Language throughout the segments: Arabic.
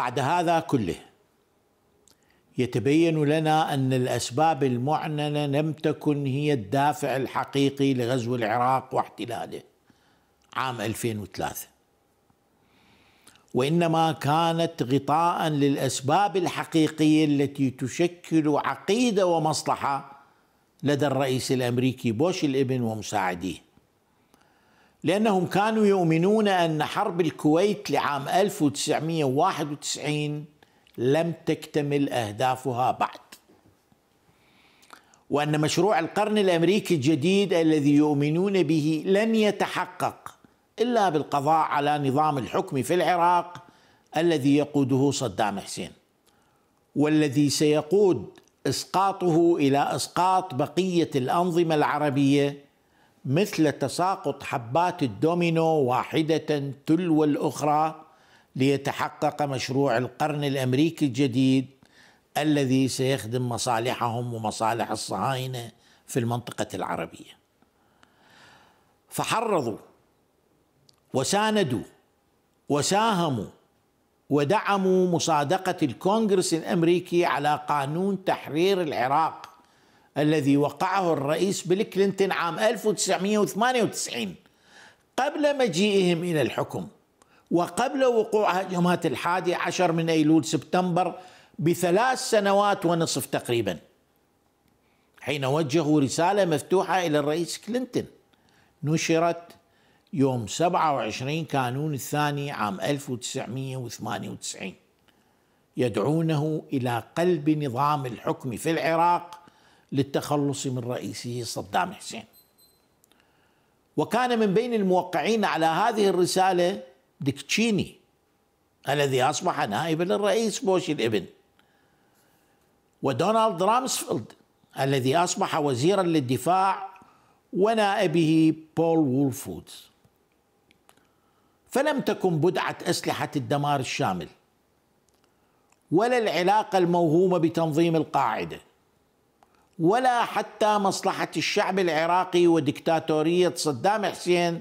بعد هذا كله يتبين لنا ان الاسباب المعلنه لم تكن هي الدافع الحقيقي لغزو العراق واحتلاله عام 2003 وانما كانت غطاء للاسباب الحقيقيه التي تشكل عقيده ومصلحه لدى الرئيس الامريكي بوش الابن ومساعديه لأنهم كانوا يؤمنون أن حرب الكويت لعام 1991 لم تكتمل أهدافها بعد وأن مشروع القرن الأمريكي الجديد الذي يؤمنون به لن يتحقق إلا بالقضاء على نظام الحكم في العراق الذي يقوده صدام حسين والذي سيقود اسقاطه الى اسقاط بقيه الانظمه العربيه مثل تساقط حبات الدومينو واحده تلو الاخرى ليتحقق مشروع القرن الامريكي الجديد الذي سيخدم مصالحهم ومصالح الصهاينه في المنطقه العربيه فحرضوا وساندوا وساهموا ودعموا مصادقه الكونغرس الامريكي على قانون تحرير العراق الذي وقعه الرئيس بيل كلينتون عام 1998 قبل مجيئهم إلى الحكم وقبل وقوع هجمات الحادي عشر من أيلول سبتمبر بثلاث سنوات ونصف تقريبا حين وجهوا رسالة مفتوحة إلى الرئيس كلينتون نشرت يوم 27 كانون الثاني عام 1998 يدعونه إلى قلب نظام الحكم في العراق للتخلص من رئيسه صدام حسين وكان من بين الموقعين على هذه الرسالة دكتشيني الذي أصبح نائبا للرئيس بوش الابن ودونالد رامسفيلد الذي أصبح وزيرا للدفاع ونائبه بول وولفود فلم تكن بدعة أسلحة الدمار الشامل ولا العلاقة الموهومة بتنظيم القاعده ولا حتى مصلحة الشعب العراقي ودكتاتورية صدام حسين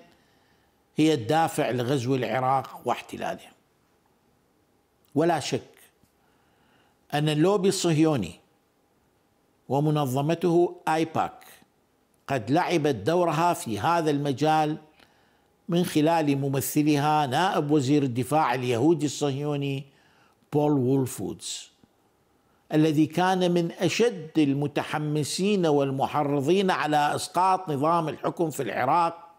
هي الدافع لغزو العراق واحتلاله ولا شك أن اللوبي الصهيوني ومنظمته آيباك قد لعبت دورها في هذا المجال من خلال ممثلها نائب وزير الدفاع اليهودي الصهيوني بول وولفودز الذي كان من اشد المتحمسين والمحرضين على اسقاط نظام الحكم في العراق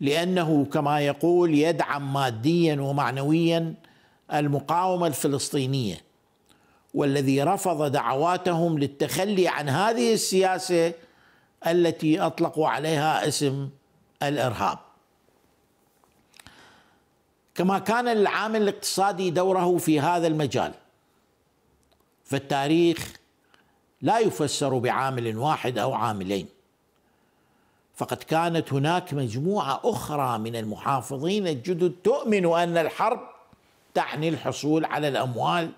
لانه كما يقول يدعم ماديا ومعنويا المقاومه الفلسطينيه والذي رفض دعواتهم للتخلي عن هذه السياسه التي اطلقوا عليها اسم الارهاب كما كان العامل الاقتصادي دوره في هذا المجال فالتاريخ لا يفسر بعامل واحد او عاملين فقد كانت هناك مجموعه اخرى من المحافظين الجدد تؤمن ان الحرب تعني الحصول على الاموال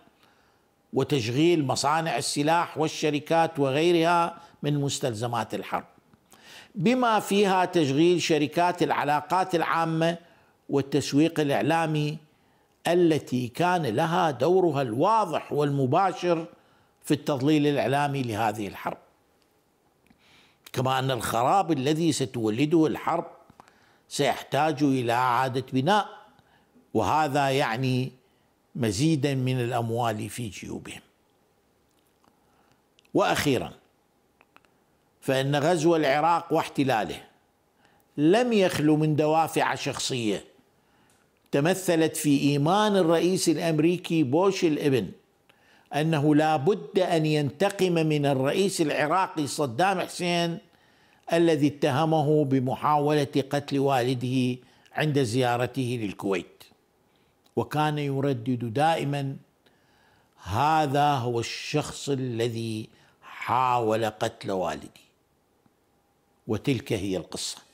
وتشغيل مصانع السلاح والشركات وغيرها من مستلزمات الحرب بما فيها تشغيل شركات العلاقات العامه والتسويق الاعلامي التي كان لها دورها الواضح والمباشر في التضليل الاعلامي لهذه الحرب. كما ان الخراب الذي ستولده الحرب سيحتاج الى اعاده بناء وهذا يعني مزيدا من الاموال في جيوبهم. واخيرا فان غزو العراق واحتلاله لم يخلو من دوافع شخصيه تمثلت في إيمان الرئيس الأمريكي بوش الابن أنه لا بد أن ينتقم من الرئيس العراقي صدام حسين الذي اتهمه بمحاولة قتل والده عند زيارته للكويت وكان يردد دائما هذا هو الشخص الذي حاول قتل والدي وتلك هي القصه